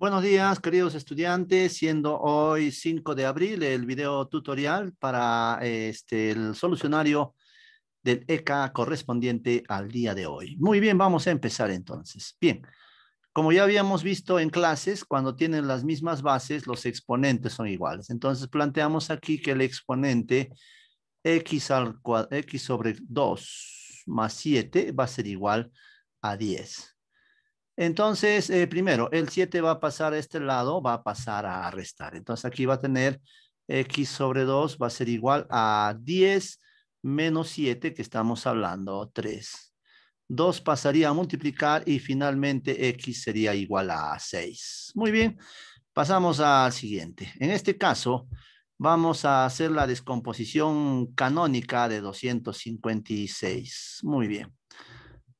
Buenos días, queridos estudiantes, siendo hoy 5 de abril el video tutorial para este, el solucionario del ECA correspondiente al día de hoy. Muy bien, vamos a empezar entonces. Bien, como ya habíamos visto en clases, cuando tienen las mismas bases, los exponentes son iguales. Entonces planteamos aquí que el exponente x, al x sobre 2 más 7 va a ser igual a 10. Entonces, eh, primero, el 7 va a pasar a este lado, va a pasar a restar. Entonces aquí va a tener x sobre 2 va a ser igual a 10 menos 7, que estamos hablando 3. 2 pasaría a multiplicar y finalmente x sería igual a 6. Muy bien, pasamos al siguiente. En este caso, vamos a hacer la descomposición canónica de 256. Muy bien.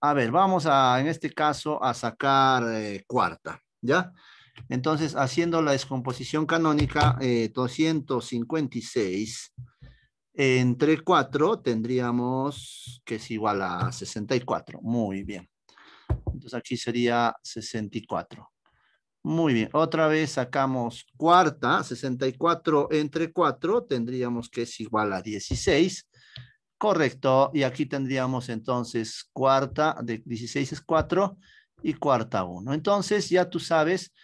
A ver, vamos a, en este caso, a sacar eh, cuarta, ¿ya? Entonces, haciendo la descomposición canónica, 256 eh, entre 4 tendríamos que es igual a 64. Muy bien. Entonces aquí sería 64. Muy bien. Otra vez sacamos cuarta, 64 entre 4 tendríamos que es igual a 16. Correcto, y aquí tendríamos entonces cuarta, de 16 es 4 y cuarta 1. Entonces ya tú sabes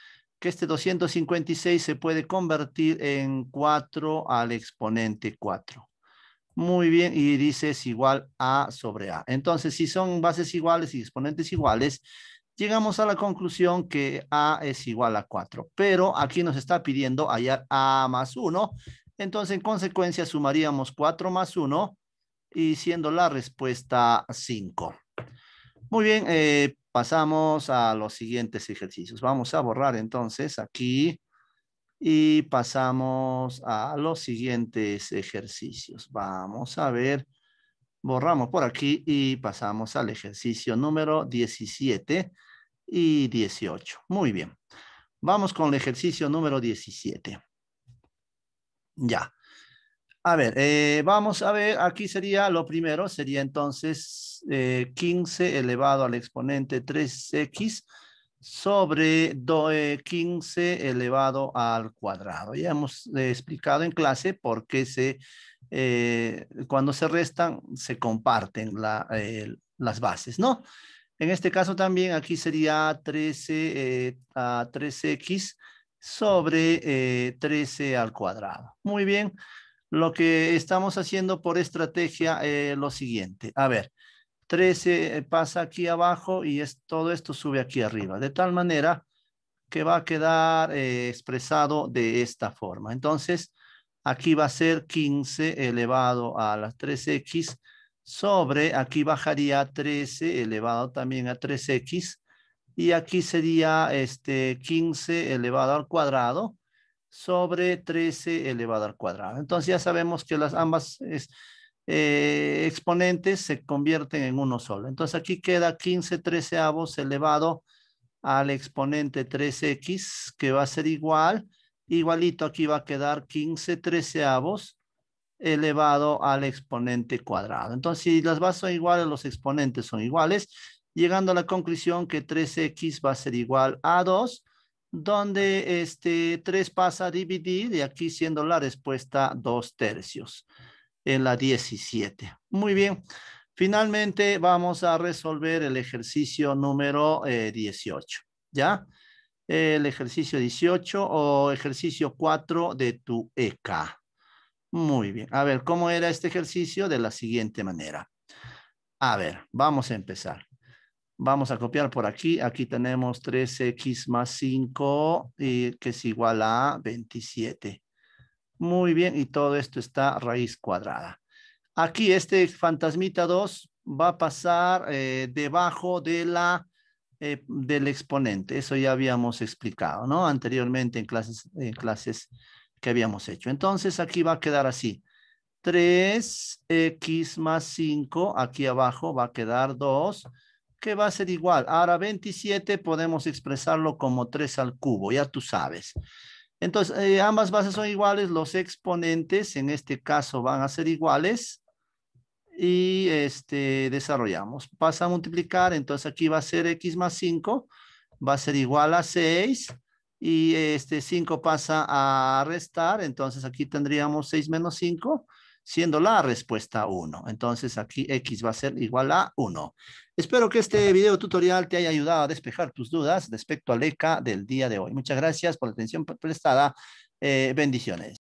que este 256 se puede convertir en 4 al exponente 4. Muy bien, y dice es igual a sobre a. Entonces, si son bases iguales y exponentes iguales, llegamos a la conclusión que a es igual a 4. Pero aquí nos está pidiendo hallar a más 1. Entonces, en consecuencia, sumaríamos 4 más 1, y siendo la respuesta 5. Muy bien, eh, pasamos a los siguientes ejercicios. Vamos a borrar entonces aquí y pasamos a los siguientes ejercicios. Vamos a ver, borramos por aquí y pasamos al ejercicio número 17 y 18. Muy bien. Vamos con el ejercicio número 17. Ya. A ver, eh, vamos a ver, aquí sería lo primero, sería entonces 15 eh, elevado al exponente 3x sobre 15 eh, elevado al cuadrado. Ya hemos explicado en clase por qué se, cuando se restan se comparten las bases, ¿no? En este caso también aquí sería 13 a 3x sobre 13 al cuadrado. Muy bien lo que estamos haciendo por estrategia es lo siguiente. A ver, 13 eh, pasa aquí abajo y es, todo esto sube aquí arriba. De tal manera que va a quedar eh, expresado de esta forma. Entonces, aquí va a ser 15 elevado a las 3x sobre, aquí bajaría 13 elevado también a 3x y aquí sería este 15 elevado al cuadrado sobre 13 elevado al cuadrado. Entonces ya sabemos que las ambas eh, exponentes se convierten en uno solo. Entonces aquí queda 15 treceavos elevado al exponente 3x, que va a ser igual, igualito aquí va a quedar 15 treceavos elevado al exponente cuadrado. Entonces, si las bases son iguales, los exponentes son iguales, llegando a la conclusión que 3x va a ser igual a 2 donde este 3 pasa a dividir y aquí siendo la respuesta 2 tercios en la 17. Muy bien. Finalmente vamos a resolver el ejercicio número 18, eh, ¿ya? El ejercicio 18 o ejercicio 4 de tu ECA. Muy bien. A ver, ¿cómo era este ejercicio? De la siguiente manera. A ver, vamos a empezar. Vamos a copiar por aquí. Aquí tenemos 3x más 5, eh, que es igual a 27. Muy bien, y todo esto está raíz cuadrada. Aquí este fantasmita 2 va a pasar eh, debajo de la, eh, del exponente. Eso ya habíamos explicado, ¿no? Anteriormente en clases, en clases que habíamos hecho. Entonces aquí va a quedar así. 3x más 5, aquí abajo va a quedar 2 que va a ser igual. Ahora 27 podemos expresarlo como 3 al cubo, ya tú sabes. Entonces, eh, ambas bases son iguales, los exponentes en este caso van a ser iguales y este, desarrollamos. Pasa a multiplicar, entonces aquí va a ser x más 5, va a ser igual a 6 y este 5 pasa a restar, entonces aquí tendríamos 6 menos 5 siendo la respuesta 1. Entonces aquí X va a ser igual a 1. Espero que este video tutorial te haya ayudado a despejar tus dudas respecto al ECA del día de hoy. Muchas gracias por la atención prestada. Eh, bendiciones.